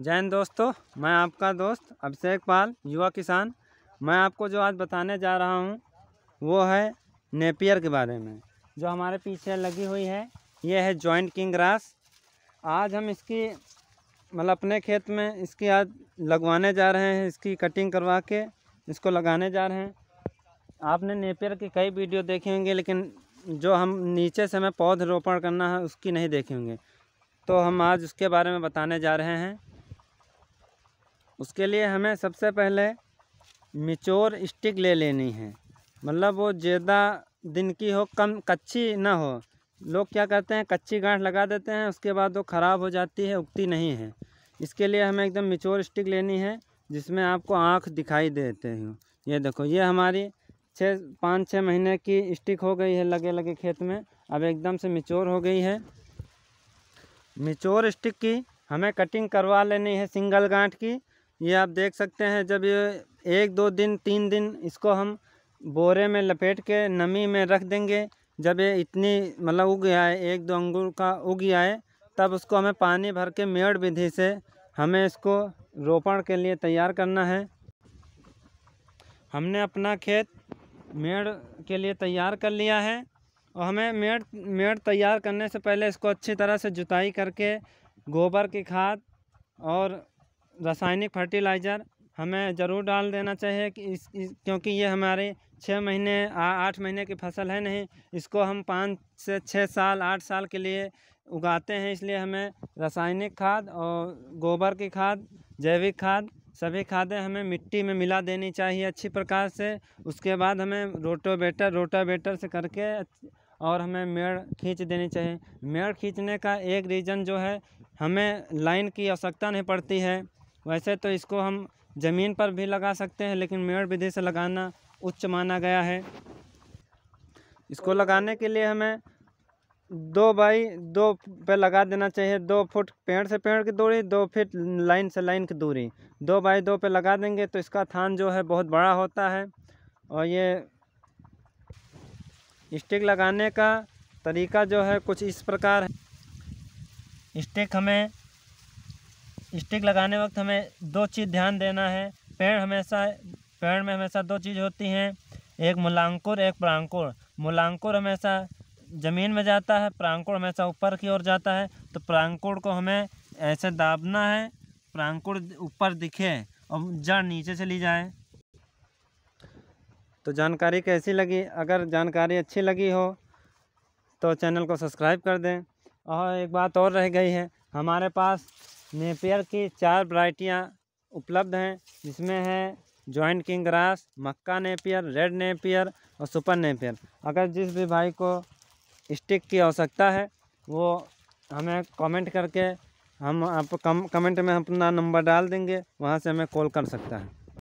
जय हिंद दोस्तों मैं आपका दोस्त अभिषेक पाल युवा किसान मैं आपको जो आज बताने जा रहा हूँ वो है नेपियर के बारे में जो हमारे पीछे लगी हुई है ये है जॉइंट किंग ग्रास आज हम इसकी मतलब अपने खेत में इसकी आज लगवाने जा रहे हैं इसकी कटिंग करवा के इसको लगाने जा रहे हैं आपने नेपियर की कई वीडियो देखे होंगे लेकिन जो हम नीचे से हमें पौध रोपण करना है उसकी नहीं देखे होंगे तो हम आज उसके बारे में बताने जा रहे हैं उसके लिए हमें सबसे पहले मिचोर स्टिक ले लेनी है मतलब वो ज़्यादा दिन की हो कम कच्ची ना हो लोग क्या करते हैं कच्ची गांठ लगा देते हैं उसके बाद वो ख़राब हो जाती है उगती नहीं है इसके लिए हमें एकदम मिचोर स्टिक लेनी है जिसमें आपको आँख दिखाई देते हो ये देखो ये हमारी छः पाँच छः महीने की स्टिक हो गई है लगे लगे खेत में अब एकदम से मिचोर हो गई है मिचोर स्टिक की हमें कटिंग करवा लेनी है सिंगल गांठ की ये आप देख सकते हैं जब ये एक दो दिन तीन दिन इसको हम बोरे में लपेट के नमी में रख देंगे जब ये इतनी मतलब उग गया है एक दो अंगूर का उग गया है तब उसको हमें पानी भर के मेड़ विधि से हमें इसको रोपण के लिए तैयार करना है हमने अपना खेत मेड़ के लिए तैयार कर लिया है और हमें मेड़ मेड़ तैयार करने से पहले इसको अच्छी तरह से जुताई करके गोबर की खाद और रासायनिक फर्टिलाइज़र हमें ज़रूर डाल देना चाहिए कि इस, इस क्योंकि ये हमारे छः महीने आठ महीने की फसल है नहीं इसको हम पाँच से छः साल आठ साल के लिए उगाते हैं इसलिए हमें रासायनिक खाद और गोबर की खाद जैविक खाद सभी खादें हमें मिट्टी में मिला देनी चाहिए अच्छी प्रकार से उसके बाद हमें रोटोवेटर रोटावेटर से करके और हमें मेड़ खींच देनी चाहिए मेड़ खींचने का एक रीज़न जो है हमें लाइन की आवश्यकता नहीं पड़ती है वैसे तो इसको हम ज़मीन पर भी लगा सकते हैं लेकिन मेड़ विधि से लगाना उच्च माना गया है इसको लगाने के लिए हमें दो बाई दो पे लगा देना चाहिए दो फुट पेड़ से पेड़ की दूरी दो फीट लाइन से लाइन की दूरी दो बाई दो पे लगा देंगे तो इसका थान जो है बहुत बड़ा होता है और ये स्टिक लगाने का तरीका जो है कुछ इस प्रकार है स्टिक हमें स्टिक लगाने वक्त हमें दो चीज़ ध्यान देना है पेड़ हमेशा पेड़ में हमेशा दो चीज़ होती हैं एक मुलांकुर एक प्रांकुर मुलांकुर हमेशा ज़मीन में जाता है प्रांकुर हमेशा ऊपर की ओर जाता है तो प्रांकुर को हमें ऐसे दाबना है प्रांकुर ऊपर दिखे और जड़ नीचे चली जाए तो जानकारी कैसी लगी अगर जानकारी अच्छी लगी हो तो चैनल को सब्सक्राइब कर दें और एक बात और रह गई है हमारे पास नेपियर की चार वरायटियाँ उपलब्ध हैं जिसमें है जॉइंट किंग ग्रास मक्का नेपियर रेड नेपियर और सुपर नेपियर अगर जिस भी भाई को स्टिक की आवश्यकता है वो हमें कमेंट करके हम आप कम कमेंट में अपना नंबर डाल देंगे वहाँ से हमें कॉल कर सकता है